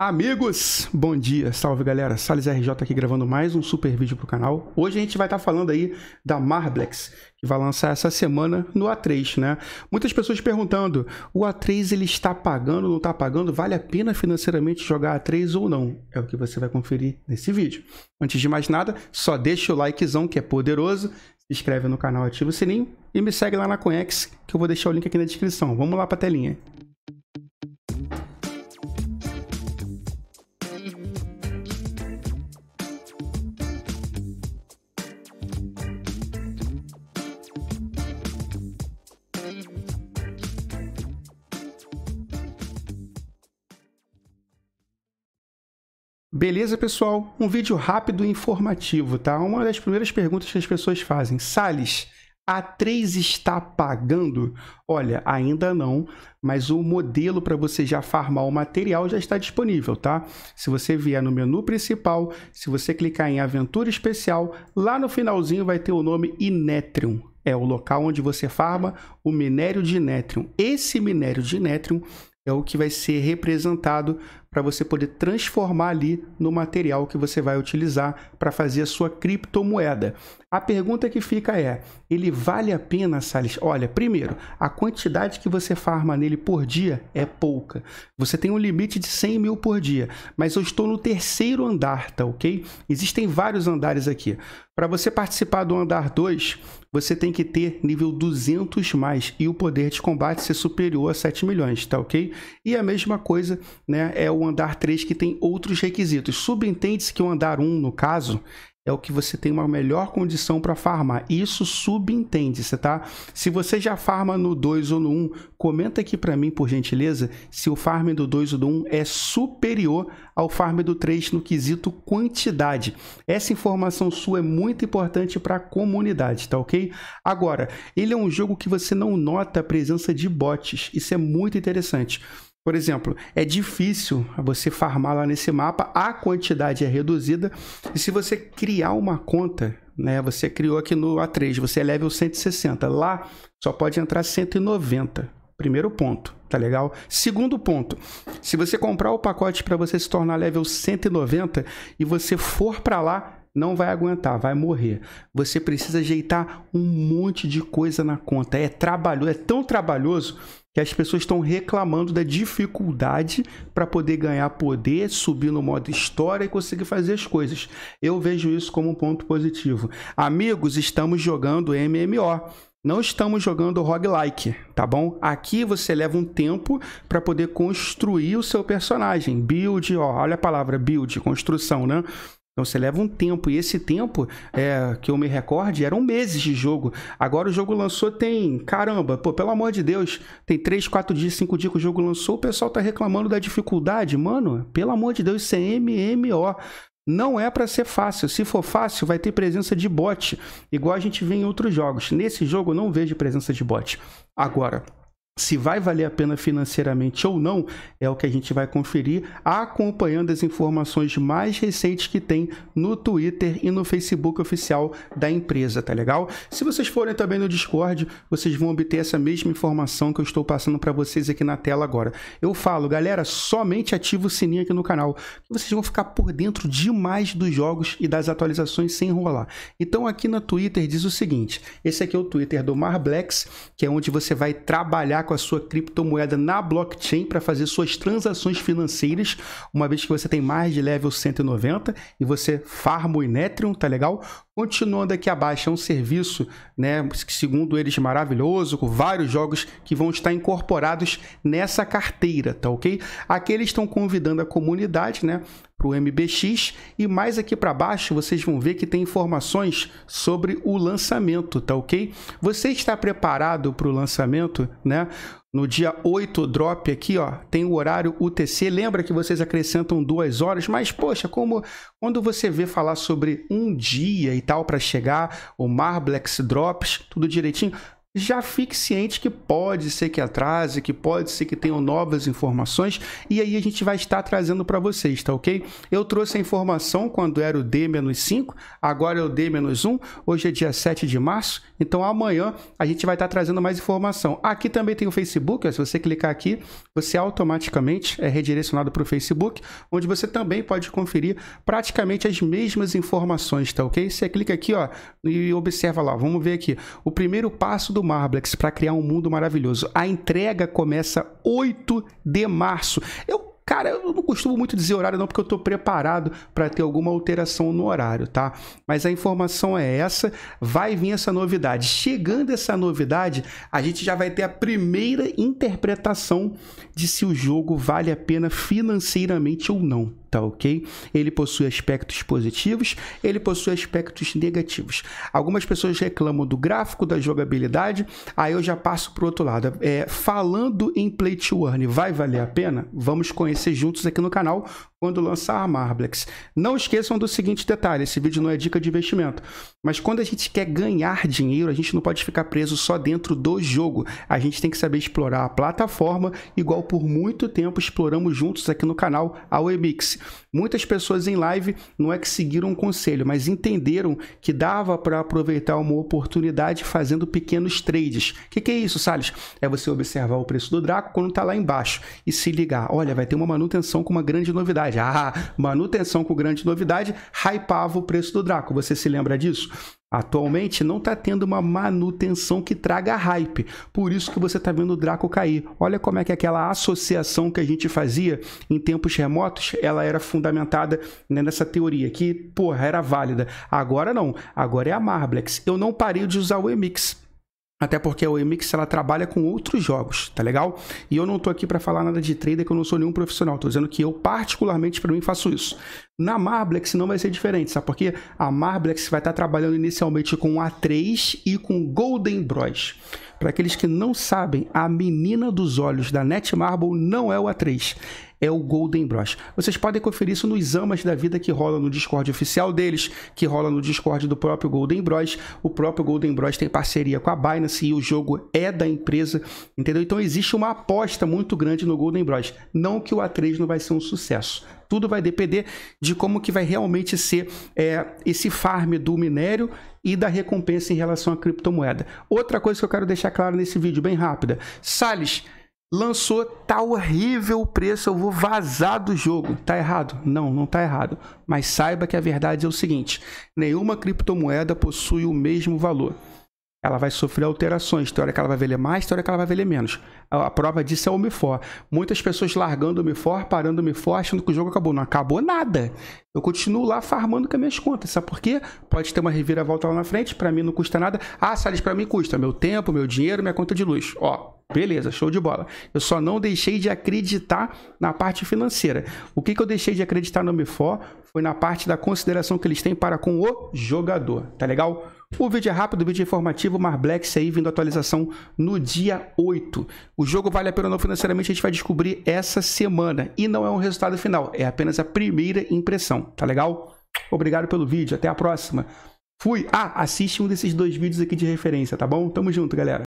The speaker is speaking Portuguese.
Amigos, bom dia, salve galera, Sales RJ aqui gravando mais um super vídeo pro canal. Hoje a gente vai estar tá falando aí da Marblex, que vai lançar essa semana no A3, né? Muitas pessoas perguntando, o A3 ele está pagando, não está pagando? Vale a pena financeiramente jogar A3 ou não? É o que você vai conferir nesse vídeo. Antes de mais nada, só deixa o likezão que é poderoso, se inscreve no canal, ativa o sininho e me segue lá na Conex, que eu vou deixar o link aqui na descrição. Vamos lá pra telinha. Beleza, pessoal? Um vídeo rápido e informativo, tá? Uma das primeiras perguntas que as pessoas fazem. Sales, a 3 está pagando? Olha, ainda não, mas o modelo para você já farmar o material já está disponível, tá? Se você vier no menu principal, se você clicar em aventura especial, lá no finalzinho vai ter o nome Inetrium, é o local onde você farma o minério de nétrium. Esse minério de nétrium é o que vai ser representado para você poder transformar ali no material que você vai utilizar para fazer a sua criptomoeda. A pergunta que fica é: ele vale a pena, Sales? Olha, primeiro, a quantidade que você farma nele por dia é pouca. Você tem um limite de 100 mil por dia, mas eu estou no terceiro andar, tá ok? Existem vários andares aqui. Para você participar do andar 2, você tem que ter nível 200 mais e o poder de combate ser superior a 7 milhões, tá ok? E a mesma coisa né, é o andar 3 que tem outros requisitos. Subentende-se que o andar 1, no caso, é o que você tem uma melhor condição para farmar. Isso subentende-se, tá? Se você já farma no 2 ou no 1, comenta aqui para mim, por gentileza, se o farm do 2 ou do 1 é superior ao farm do 3 no quesito quantidade. Essa informação sua é muito importante para a comunidade, tá ok? Agora, ele é um jogo que você não nota a presença de bots. Isso é muito interessante. Por exemplo, é difícil você farmar lá nesse mapa, a quantidade é reduzida, e se você criar uma conta, né, você criou aqui no A3, você é level 160, lá só pode entrar 190. Primeiro ponto, tá legal? Segundo ponto, se você comprar o pacote para você se tornar level 190 e você for para lá, não vai aguentar, vai morrer. Você precisa ajeitar um monte de coisa na conta. É trabalhoso, é tão trabalhoso que as pessoas estão reclamando da dificuldade para poder ganhar poder, subir no modo história e conseguir fazer as coisas. Eu vejo isso como um ponto positivo. Amigos, estamos jogando MMO. Não estamos jogando roguelike, tá bom? Aqui você leva um tempo para poder construir o seu personagem. Build, ó, olha a palavra build, construção, né? Então você leva um tempo, e esse tempo, é, que eu me recorde, eram meses de jogo. Agora o jogo lançou tem, caramba, pô, pelo amor de Deus, tem 3, 4 dias, 5 dias que o jogo lançou, o pessoal tá reclamando da dificuldade, mano, pelo amor de Deus, isso é MMO. Não é para ser fácil. Se for fácil, vai ter presença de bot, igual a gente vê em outros jogos. Nesse jogo eu não vejo presença de bot. Agora, se vai valer a pena financeiramente ou não, é o que a gente vai conferir acompanhando as informações mais recentes que tem no Twitter e no Facebook oficial da empresa, tá legal? Se vocês forem também no Discord, vocês vão obter essa mesma informação que eu estou passando para vocês aqui na tela agora. Eu falo, galera, somente ativa o sininho aqui no canal, vocês vão ficar por dentro demais dos jogos e das atualizações sem enrolar. Então aqui no Twitter diz o seguinte, esse aqui é o Twitter do Marblex, que é onde você vai trabalhar com a sua criptomoeda na blockchain para fazer suas transações financeiras, uma vez que você tem mais de level 190 e você farma o Ethereum, tá legal? Continuando aqui abaixo, é um serviço, né, segundo eles, maravilhoso, com vários jogos que vão estar incorporados nessa carteira, tá ok? Aqui eles estão convidando a comunidade, né, para o MBX e mais aqui para baixo vocês vão ver que tem informações sobre o lançamento, tá ok? Você está preparado para o lançamento, né? No dia 8 drop aqui, ó, tem o horário UTC. Lembra que vocês acrescentam duas horas, mas poxa, como quando você vê falar sobre um dia e tal para chegar, o Marblex Drops, tudo direitinho, já fique ciente que pode ser que atrase, que pode ser que tenham novas informações e aí a gente vai estar trazendo para vocês, tá ok? Eu trouxe a informação quando era o D-5, agora é o D-1, hoje é dia 7 de março, então amanhã a gente vai estar trazendo mais informação. Aqui também tem o Facebook, ó, se você clicar aqui, você automaticamente é redirecionado para o Facebook, onde você também pode conferir praticamente as mesmas informações, tá ok? Você clica aqui ó, e observa lá, vamos ver aqui, o primeiro passo do do Marblex para criar um mundo maravilhoso. A entrega começa 8 de março. Eu Cara, eu não costumo muito dizer horário não, porque eu estou preparado para ter alguma alteração no horário, tá? Mas a informação é essa, vai vir essa novidade. Chegando essa novidade, a gente já vai ter a primeira interpretação de se o jogo vale a pena financeiramente ou não tá ok? Ele possui aspectos positivos, ele possui aspectos negativos. Algumas pessoas reclamam do gráfico, da jogabilidade, aí eu já passo para o outro lado. É, falando em play to earn, vai valer a pena? Vamos conhecer juntos aqui no canal quando lançar a Marblex. Não esqueçam do seguinte detalhe: esse vídeo não é dica de investimento, mas quando a gente quer ganhar dinheiro, a gente não pode ficar preso só dentro do jogo. A gente tem que saber explorar a plataforma, igual por muito tempo exploramos juntos aqui no canal a Webix. Muitas pessoas em live não é que seguiram um conselho, mas entenderam que dava para aproveitar uma oportunidade fazendo pequenos trades. O que, que, é isso, Salles? É você observar o preço do Draco quando está lá embaixo e se ligar: olha, vai ter uma manutenção com uma grande novidade novidade. Ah, manutenção com grande novidade hypava o preço do Draco. Você se lembra disso? Atualmente não está tendo uma manutenção que traga hype, por isso que você está vendo o Draco cair. Olha como é que aquela associação que a gente fazia em tempos remotos, ela era fundamentada né, nessa teoria que, porra, era válida. Agora não, agora é a Marblex. Eu não parei de usar o Emix até porque a OEMix ela trabalha com outros jogos, tá legal? E eu não tô aqui para falar nada de trader que eu não sou nenhum profissional, tô dizendo que eu particularmente para mim faço isso. Na Marblex não vai ser diferente, sabe por quê? A Marblex vai estar tá trabalhando inicialmente com A3 e com Golden Bros. Para aqueles que não sabem, a menina dos olhos da Netmarble não é o A3 é o Golden Brush. Vocês podem conferir isso nos amas da vida que rola no Discord oficial deles, que rola no Discord do próprio Golden Brush. O próprio Golden Brush tem parceria com a Binance e o jogo é da empresa, entendeu? Então existe uma aposta muito grande no Golden Brush. Não que o A3 não vai ser um sucesso, tudo vai depender de como que vai realmente ser é, esse farm do minério e da recompensa em relação à criptomoeda. Outra coisa que eu quero deixar claro nesse vídeo, bem rápida. Sales lançou, tá horrível preço, eu vou vazar do jogo. Tá errado? Não, não tá errado. Mas saiba que a verdade é o seguinte, nenhuma criptomoeda possui o mesmo valor ela vai sofrer alterações. Tem hora que ela vai valer mais, tem hora que ela vai valer menos. A, a prova disso é o MIFOR. Muitas pessoas largando o MIFOR, parando o MIFOR, achando que o jogo acabou. Não acabou nada. Eu continuo lá farmando com as minhas contas. Sabe por quê? Pode ter uma reviravolta lá na frente, para mim não custa nada. Ah, Salles, para mim custa. Meu tempo, meu dinheiro, minha conta de luz. Ó, beleza, show de bola. Eu só não deixei de acreditar na parte financeira. O que, que eu deixei de acreditar no MIFOR foi na parte da consideração que eles têm para com o jogador. Tá legal? O vídeo é rápido, o vídeo é informativo, Mar Blacks aí vindo atualização no dia 8. O jogo vale a pena ou não financeiramente, a gente vai descobrir essa semana. E não é um resultado final, é apenas a primeira impressão, tá legal? Obrigado pelo vídeo, até a próxima. Fui! Ah, assiste um desses dois vídeos aqui de referência, tá bom? Tamo junto, galera!